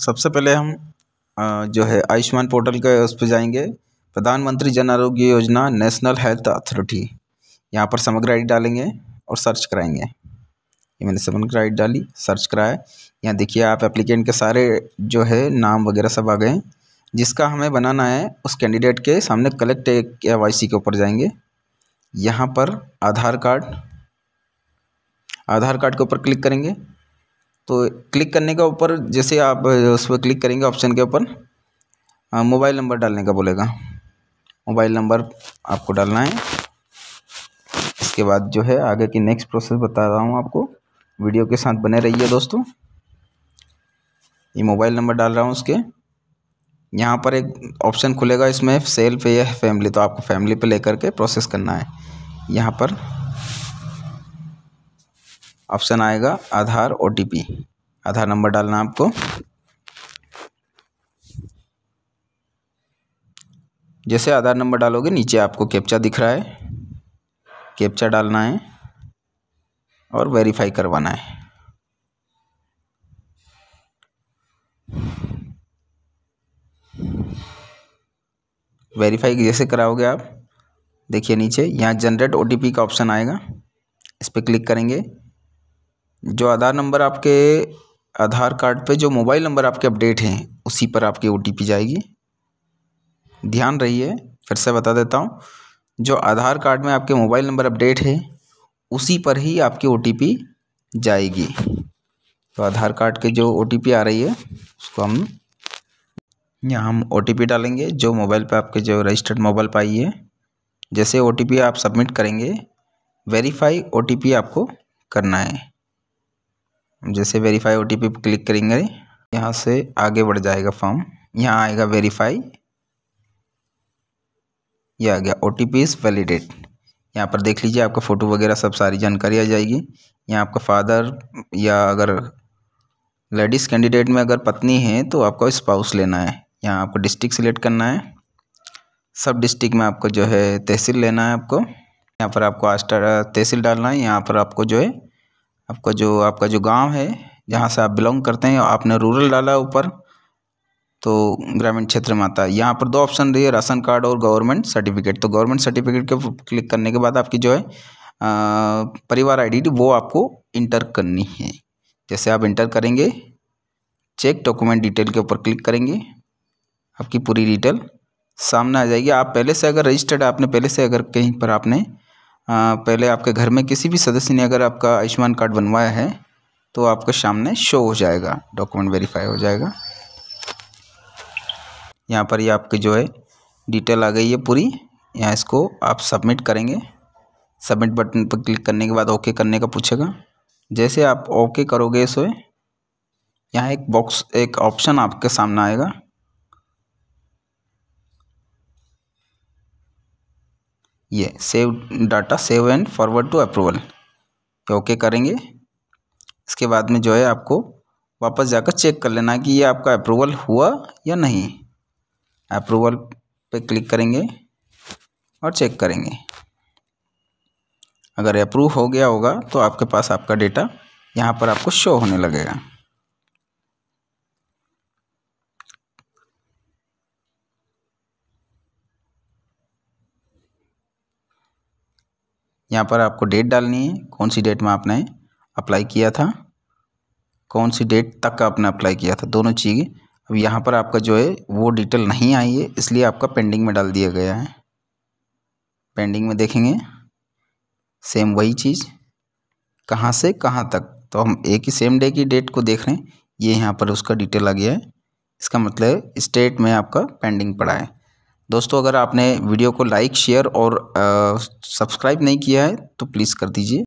सबसे पहले हम जो है आयुष्मान पोर्टल के उस पर जाएंगे प्रधानमंत्री जन आरोग्य योजना नेशनल हेल्थ अथॉरिटी यहाँ पर समग्र आई डालेंगे और सर्च कराएंगे ये मैंने समग्र आई डाली सर्च कराया यहाँ देखिए आप एप्लीकेंट के सारे जो है नाम वगैरह सब आ गए जिसका हमें बनाना है उस कैंडिडेट के सामने कलेक्ट के वाई के ऊपर जाएंगे यहाँ पर आधार कार्ड आधार कार्ड के ऊपर क्लिक करेंगे तो क्लिक करने का ऊपर जैसे आप उस पर क्लिक करेंगे ऑप्शन के ऊपर हाँ, मोबाइल नंबर डालने का बोलेगा मोबाइल नंबर आपको डालना है इसके बाद जो है आगे की नेक्स्ट प्रोसेस बता रहा हूँ आपको वीडियो के साथ बने रहिए दोस्तों ये मोबाइल नंबर डाल रहा हूँ उसके यहाँ पर एक ऑप्शन खुलेगा इसमें सेल्फ या फैमिली तो आपको फैमिली पे लेकर के प्रोसेस करना है यहाँ पर ऑप्शन आएगा आधार ओ आधार नंबर डालना आपको जैसे आधार नंबर डालोगे नीचे आपको कैप्चा दिख रहा है कैप्चा डालना है और वेरीफाई करवाना है वेरीफाई जैसे कराओगे आप देखिए नीचे यहाँ जनरेट ओ का ऑप्शन आएगा इस पर क्लिक करेंगे जो आधार नंबर आपके आधार कार्ड पे जो मोबाइल नंबर आपके अपडेट हैं उसी पर आपकी ओ जाएगी ध्यान रहिए फिर से बता देता हूँ जो आधार कार्ड में आपके मोबाइल नंबर अपडेट है उसी पर ही आपकी ओ जाएगी तो आधार कार्ड के जो ओ आ रही है उसको हम यहाँ हम ओ डालेंगे जो मोबाइल पे आपके जो रजिस्टर्ड मोबाइल पर आई है जैसे ओ आप सबमिट करेंगे वेरीफाई ओ आपको करना है जैसे verify O T P click करेंगे यहाँ से आगे बढ़ जाएगा फॉर्म यहाँ आएगा वेरीफाई ये आ गया O T P is validate यहाँ पर देख लीजिए आपका फ़ोटो वगैरह सब सारी जानकारी आ जाएगी यहाँ आपका फादर या अगर लेडीज़ कैंडिडेट में अगर पत्नी है तो आपको स्पाउस लेना है यहाँ आपको डिस्ट्रिक्ट सिलेक्ट करना है सब डिस्ट्रिक्ट में आपको जो है तहसील लेना है आपको यहाँ पर आपको आज तहसील डालना है यहाँ पर आपको जो है आपका जो आपका जो गांव है जहाँ से आप बिलोंग करते हैं आपने रूरल डाला ऊपर तो ग्रामीण क्षेत्र में आता है यहाँ पर दो ऑप्शन रही है राशन कार्ड और गवर्नमेंट सर्टिफिकेट तो गवर्नमेंट सर्टिफिकेट के क्लिक करने के बाद आपकी जो है परिवार आईडी तो वो आपको इंटर करनी है जैसे आप इंटर करेंगे चेक डॉक्यूमेंट डिटेल के ऊपर क्लिक करेंगे आपकी पूरी डिटेल सामने आ जाएगी आप पहले से अगर रजिस्टर्ड आपने पहले से अगर कहीं पर आपने पहले आपके घर में किसी भी सदस्य ने अगर आपका आयुष्मान कार्ड बनवाया है तो आपके सामने शो हो जाएगा डॉक्यूमेंट वेरीफाई हो जाएगा यहाँ पर ये यह आपकी जो है डिटेल आ गई है पूरी यहाँ इसको आप सबमिट करेंगे सबमिट बटन पर क्लिक करने के बाद ओके करने का पूछेगा जैसे आप ओके करोगे इसे यहाँ एक बॉक्स एक ऑप्शन आपके सामने आएगा ये save data save and forward to approval okay करेंगे इसके बाद में जो है आपको वापस जाकर चेक कर लेना कि ये आपका अप्रूवल हुआ या नहीं अप्रूवल पे क्लिक करेंगे और चेक करेंगे अगर अप्रूव हो गया होगा तो आपके पास आपका डेटा यहाँ पर आपको शो होने लगेगा यहाँ पर आपको डेट डालनी है कौन सी डेट में आपने अप्लाई किया था कौन सी डेट तक आपने अप्लाई किया था दोनों चीज़ें अब यहाँ पर आपका जो है वो डिटेल नहीं आई है इसलिए आपका पेंडिंग में डाल दिया गया है पेंडिंग में देखेंगे सेम वही चीज़ कहाँ से कहाँ तक तो हम एक ही सेम डे की डेट को देख रहे हैं ये यहाँ पर उसका डिटेल आ गया है इसका मतलब स्टेट में आपका पेंडिंग पड़ा है दोस्तों अगर आपने वीडियो को लाइक शेयर और सब्सक्राइब नहीं किया है तो प्लीज़ कर दीजिए